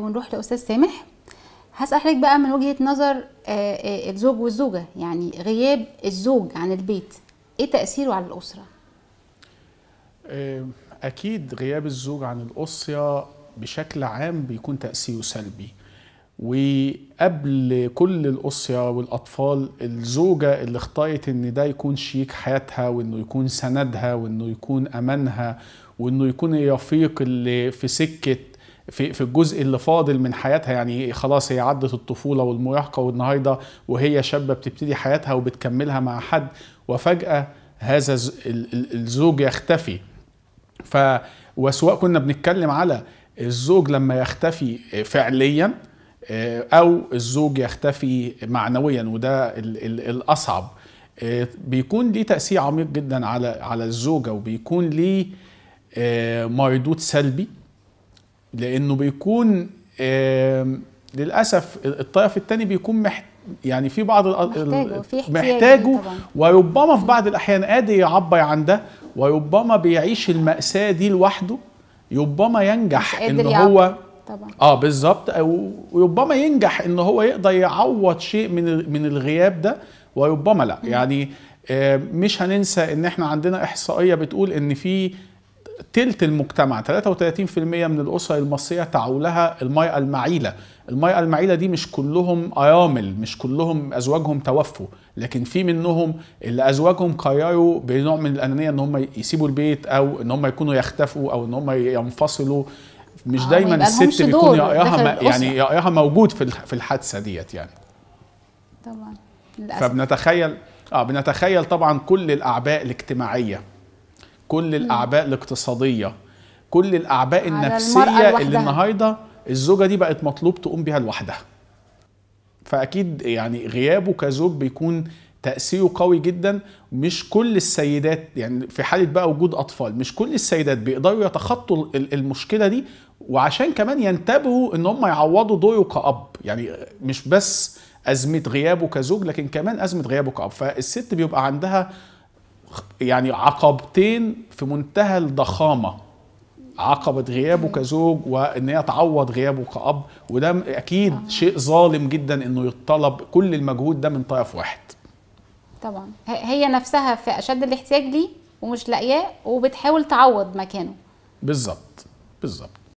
ونروح لاستاذ سامح هسأل حضرتك بقى من وجهه نظر آه، آه، الزوج والزوجه يعني غياب الزوج عن البيت ايه تاثيره على الاسره آه، اكيد غياب الزوج عن الاسره بشكل عام بيكون تاثيره سلبي وقبل كل الأسرة والأطفال الزوجة اللي اختارت إن ده يكون شريك حياتها وإنه يكون سندها وإنه يكون أمانها وإنه يكون الرفيق اللي في سكة في في الجزء اللي فاضل من حياتها يعني خلاص هي عدت الطفوله والمراهقه والنهارده وهي شابه بتبتدي حياتها وبتكملها مع حد وفجاه هذا الزوج يختفي ف وسواء كنا بنتكلم على الزوج لما يختفي فعليا آه، او الزوج يختفي معنويا وده الاصعب آه، بيكون ليه تاثير عميق جدا على على الزوجه وبيكون ليه آه، مردود سلبي لانه بيكون للاسف الطرف الثاني بيكون محت... يعني في بعض محتاجه, في محتاجه وربما في بعض الاحيان قادر يعبر عن ده وربما بيعيش الماساه دي لوحده ربما ينجح ان هو طبعا اه بالظبط وربما ينجح ان هو يقدر يعوض شيء من من الغياب ده وربما لا يعني مش هننسى ان احنا عندنا احصائيه بتقول ان في تلت المجتمع 33% من الأسر المصرية تعولها المرأة المعيلة المرأة المعيلة دي مش كلهم أرامل مش كلهم أزواجهم توفوا لكن في منهم اللي أزواجهم قرروا بنوع من الأنانية إن هم يسيبوا البيت أو إن هم يكونوا يختفوا أو إن هم ينفصلوا مش آه، دايما الست بيكون رأيها يعني رأيها موجود في الحادثة ديت يعني طبعا للأسف. فبنتخيل اه بنتخيل طبعا كل الأعباء الاجتماعية كل الاعباء الاقتصاديه كل الاعباء النفسيه اللي النهارده الزوجه دي بقت مطلوب تقوم بها لوحدها فاكيد يعني غيابه كزوج بيكون تاثيره قوي جدا مش كل السيدات يعني في حاله بقى وجود اطفال مش كل السيدات بيقدروا يتخطوا المشكله دي وعشان كمان ينتبهوا ان هم يعوضوا دوره كاب يعني مش بس ازمه غيابه كزوج لكن كمان ازمه غيابه كاب فالست بيبقى عندها يعني عقبتين في منتهى الضخامه عقبه غيابه كزوج وان هي تعوض غيابه كاب وده اكيد آه. شيء ظالم جدا انه يطلب كل المجهود ده من طرف واحد طبعا هي نفسها في اشد الاحتياج ليه ومش لاقياه وبتحاول تعوض مكانه بالظبط بالظبط